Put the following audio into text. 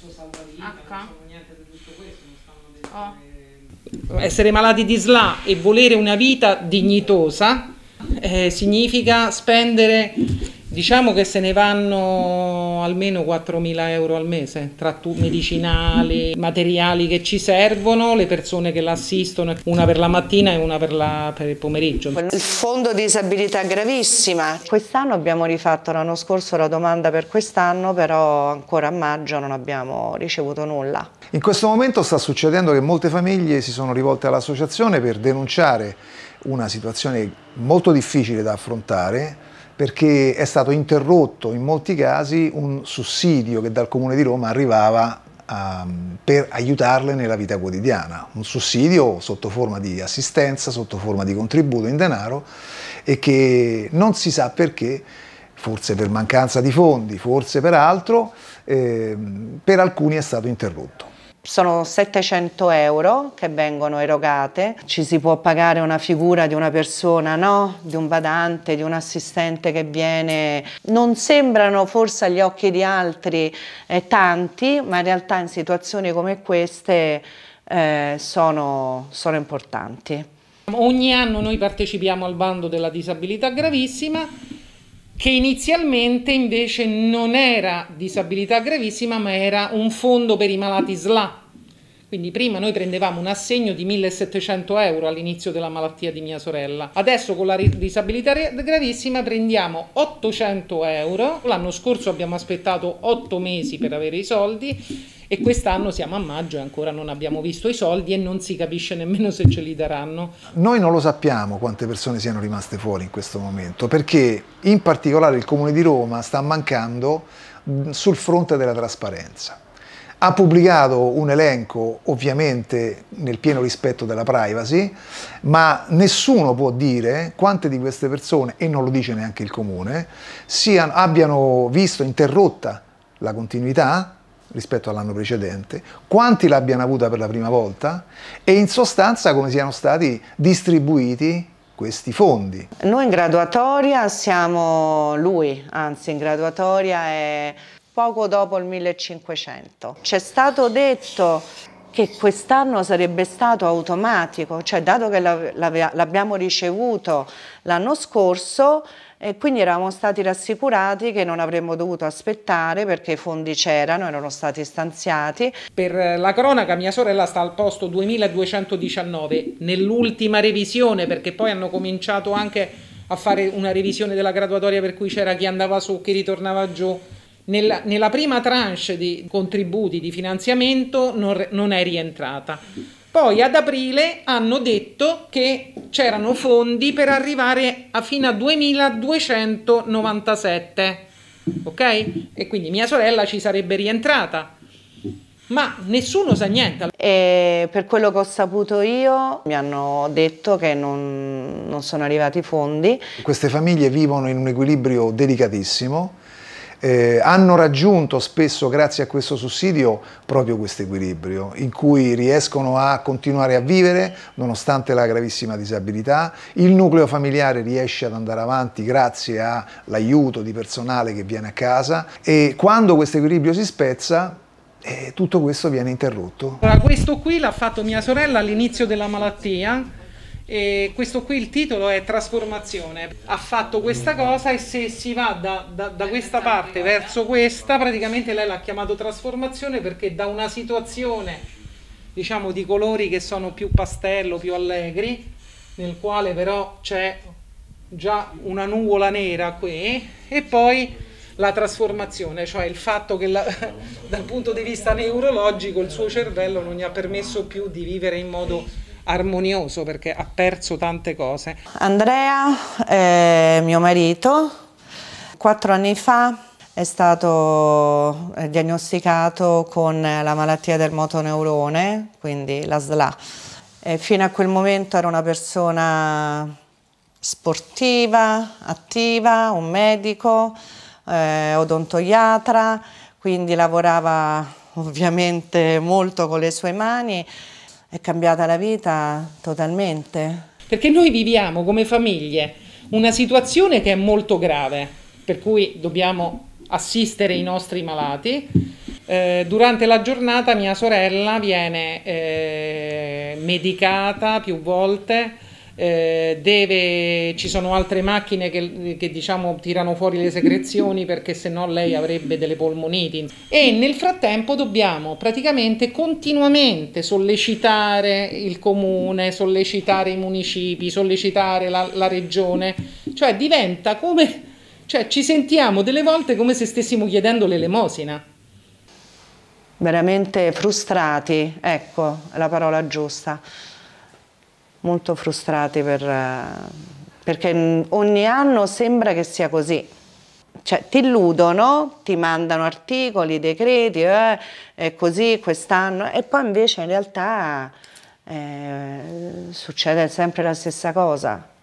so, salvavita, non so niente di tutto questo, non stanno dentro oh. essere malati di SLA e volere una vita dignitosa eh, significa spendere, diciamo che se ne vanno almeno 4.000 euro al mese, tra medicinali, materiali che ci servono, le persone che l'assistono, una per la mattina e una per, la, per il pomeriggio. Il fondo disabilità gravissima. Quest'anno abbiamo rifatto l'anno scorso la domanda per quest'anno, però ancora a maggio non abbiamo ricevuto nulla. In questo momento sta succedendo che molte famiglie si sono rivolte all'associazione per denunciare una situazione molto difficile da affrontare perché è stato interrotto in molti casi un sussidio che dal Comune di Roma arrivava a, ehm, per aiutarle nella vita quotidiana, un sussidio sotto forma di assistenza, sotto forma di contributo in denaro e che non si sa perché, forse per mancanza di fondi, forse per altro, eh, per alcuni è stato interrotto sono 700 euro che vengono erogate, ci si può pagare una figura di una persona, no? Di un badante, di un assistente che viene. Non sembrano forse agli occhi di altri eh, tanti, ma in realtà in situazioni come queste eh, sono, sono importanti. Ogni anno noi partecipiamo al bando della disabilità gravissima che inizialmente invece non era disabilità gravissima ma era un fondo per i malati SLA. Quindi prima noi prendevamo un assegno di 1700 euro all'inizio della malattia di mia sorella, adesso con la disabilità gravissima prendiamo 800 euro, l'anno scorso abbiamo aspettato 8 mesi per avere i soldi e quest'anno siamo a maggio e ancora non abbiamo visto i soldi e non si capisce nemmeno se ce li daranno. Noi non lo sappiamo quante persone siano rimaste fuori in questo momento perché in particolare il Comune di Roma sta mancando sul fronte della trasparenza ha pubblicato un elenco ovviamente nel pieno rispetto della privacy, ma nessuno può dire quante di queste persone, e non lo dice neanche il comune, siano, abbiano visto interrotta la continuità rispetto all'anno precedente, quanti l'abbiano avuta per la prima volta e in sostanza come siano stati distribuiti questi fondi. Noi in graduatoria siamo, lui anzi in graduatoria è poco dopo il 1500. C'è stato detto che quest'anno sarebbe stato automatico, cioè dato che l'abbiamo ricevuto l'anno scorso e quindi eravamo stati rassicurati che non avremmo dovuto aspettare perché i fondi c'erano, erano stati stanziati. Per la cronaca mia sorella sta al posto 2219 nell'ultima revisione perché poi hanno cominciato anche a fare una revisione della graduatoria per cui c'era chi andava su, chi ritornava giù. Nella, nella prima tranche di contributi di finanziamento non, non è rientrata. Poi ad aprile hanno detto che c'erano fondi per arrivare a fino a 2297, ok? E quindi mia sorella ci sarebbe rientrata. Ma nessuno sa niente. E per quello che ho saputo io mi hanno detto che non, non sono arrivati i fondi. Queste famiglie vivono in un equilibrio delicatissimo eh, hanno raggiunto spesso grazie a questo sussidio proprio questo equilibrio in cui riescono a continuare a vivere nonostante la gravissima disabilità, il nucleo familiare riesce ad andare avanti grazie all'aiuto di personale che viene a casa e quando questo equilibrio si spezza eh, tutto questo viene interrotto. Allora, questo qui l'ha fatto mia sorella all'inizio della malattia e questo qui il titolo è Trasformazione. Ha fatto questa cosa e se si va da, da, da eh, questa parte verso eh. questa, praticamente lei l'ha chiamato trasformazione perché da una situazione diciamo di colori che sono più pastello, più allegri, nel quale però c'è già una nuvola nera qui e poi la trasformazione, cioè il fatto che la, dal punto di vista neurologico il suo cervello non gli ha permesso più di vivere in modo armonioso perché ha perso tante cose. Andrea, è mio marito, quattro anni fa è stato eh, diagnosticato con la malattia del motoneurone, quindi la SLA. E fino a quel momento era una persona sportiva, attiva, un medico, eh, odontoiatra, quindi lavorava ovviamente molto con le sue mani è cambiata la vita totalmente. Perché noi viviamo come famiglie una situazione che è molto grave, per cui dobbiamo assistere i nostri malati. Eh, durante la giornata mia sorella viene eh, medicata più volte eh, deve, ci sono altre macchine che, che diciamo, tirano fuori le secrezioni perché se no lei avrebbe delle polmoniti e nel frattempo dobbiamo praticamente continuamente sollecitare il comune, sollecitare i municipi, sollecitare la, la regione, cioè diventa come, cioè ci sentiamo delle volte come se stessimo chiedendo l'elemosina veramente frustrati, ecco la parola giusta molto frustrati per, eh, perché mm, ogni anno sembra che sia così. Cioè, ti illudono, ti mandano articoli, decreti, eh, è così quest'anno, e poi invece in realtà eh, succede sempre la stessa cosa.